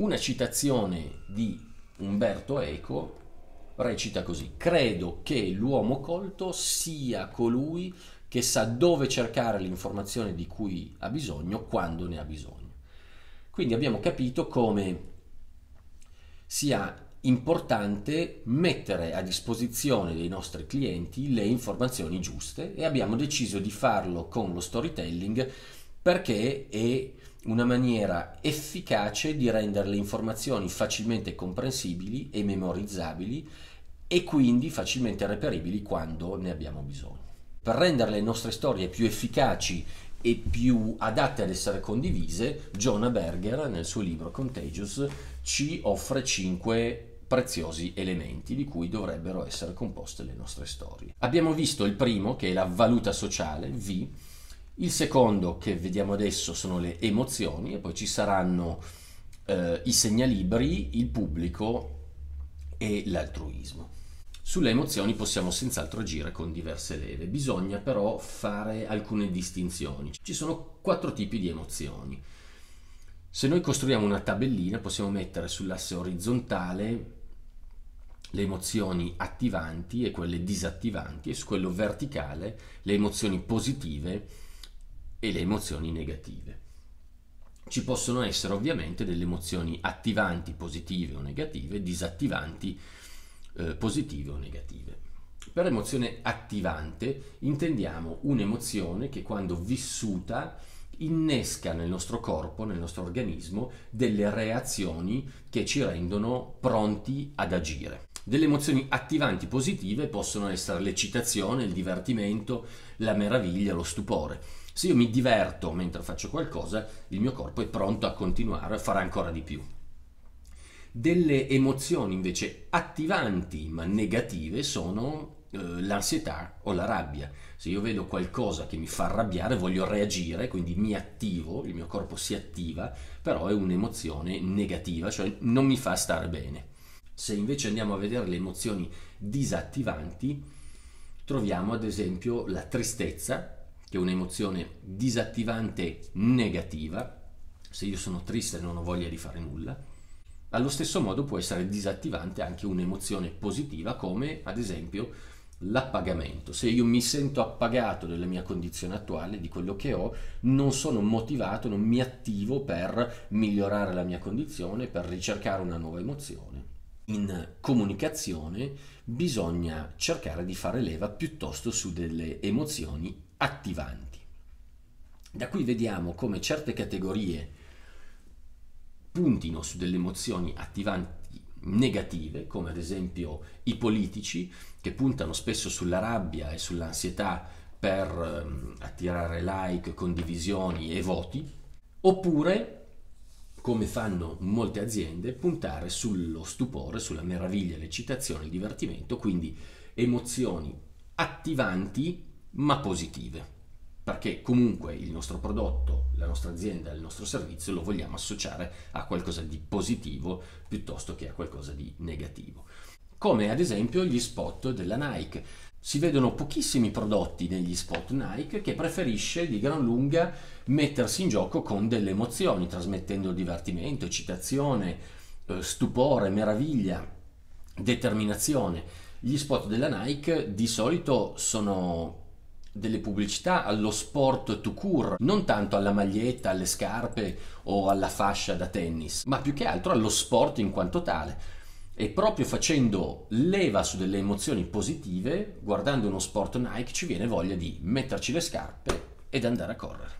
Una citazione di Umberto Eco recita così: Credo che l'uomo colto sia colui che sa dove cercare l'informazione di cui ha bisogno quando ne ha bisogno. Quindi abbiamo capito come sia importante mettere a disposizione dei nostri clienti le informazioni giuste e abbiamo deciso di farlo con lo storytelling perché è una maniera efficace di rendere le informazioni facilmente comprensibili e memorizzabili e quindi facilmente reperibili quando ne abbiamo bisogno. Per rendere le nostre storie più efficaci e più adatte ad essere condivise, Jonah Berger nel suo libro Contagious ci offre 5 preziosi elementi di cui dovrebbero essere composte le nostre storie. Abbiamo visto il primo che è la valuta sociale, V, il secondo che vediamo adesso sono le emozioni e poi ci saranno eh, i segnalibri, il pubblico e l'altruismo. Sulle emozioni possiamo senz'altro agire con diverse leve, bisogna però fare alcune distinzioni. Ci sono quattro tipi di emozioni. Se noi costruiamo una tabellina possiamo mettere sull'asse orizzontale le emozioni attivanti e quelle disattivanti e su quello verticale le emozioni positive e le emozioni negative. Ci possono essere ovviamente delle emozioni attivanti positive o negative, disattivanti eh, positive o negative. Per emozione attivante intendiamo un'emozione che quando vissuta innesca nel nostro corpo, nel nostro organismo, delle reazioni che ci rendono pronti ad agire. Delle emozioni attivanti positive possono essere l'eccitazione, il divertimento, la meraviglia, lo stupore. Se io mi diverto mentre faccio qualcosa, il mio corpo è pronto a continuare, a fare ancora di più. Delle emozioni invece attivanti ma negative sono eh, l'ansietà o la rabbia. Se io vedo qualcosa che mi fa arrabbiare, voglio reagire, quindi mi attivo, il mio corpo si attiva, però è un'emozione negativa, cioè non mi fa stare bene. Se invece andiamo a vedere le emozioni disattivanti, troviamo ad esempio la tristezza, che è un'emozione disattivante negativa. Se io sono triste non ho voglia di fare nulla. Allo stesso modo può essere disattivante anche un'emozione positiva come ad esempio l'appagamento. Se io mi sento appagato della mia condizione attuale, di quello che ho, non sono motivato, non mi attivo per migliorare la mia condizione, per ricercare una nuova emozione in comunicazione bisogna cercare di fare leva piuttosto su delle emozioni attivanti. Da qui vediamo come certe categorie puntino su delle emozioni attivanti negative, come ad esempio i politici, che puntano spesso sulla rabbia e sull'ansietà per ehm, attirare like, condivisioni e voti, oppure come fanno molte aziende, puntare sullo stupore, sulla meraviglia, l'eccitazione, il divertimento, quindi emozioni attivanti ma positive, perché comunque il nostro prodotto, la nostra azienda, il nostro servizio lo vogliamo associare a qualcosa di positivo piuttosto che a qualcosa di negativo. Come ad esempio gli spot della Nike si vedono pochissimi prodotti negli spot Nike che preferisce di gran lunga mettersi in gioco con delle emozioni, trasmettendo divertimento, eccitazione, eh, stupore, meraviglia, determinazione. Gli spot della Nike di solito sono delle pubblicità allo sport to cure, non tanto alla maglietta, alle scarpe o alla fascia da tennis, ma più che altro allo sport in quanto tale e proprio facendo leva su delle emozioni positive, guardando uno sport Nike, ci viene voglia di metterci le scarpe ed andare a correre.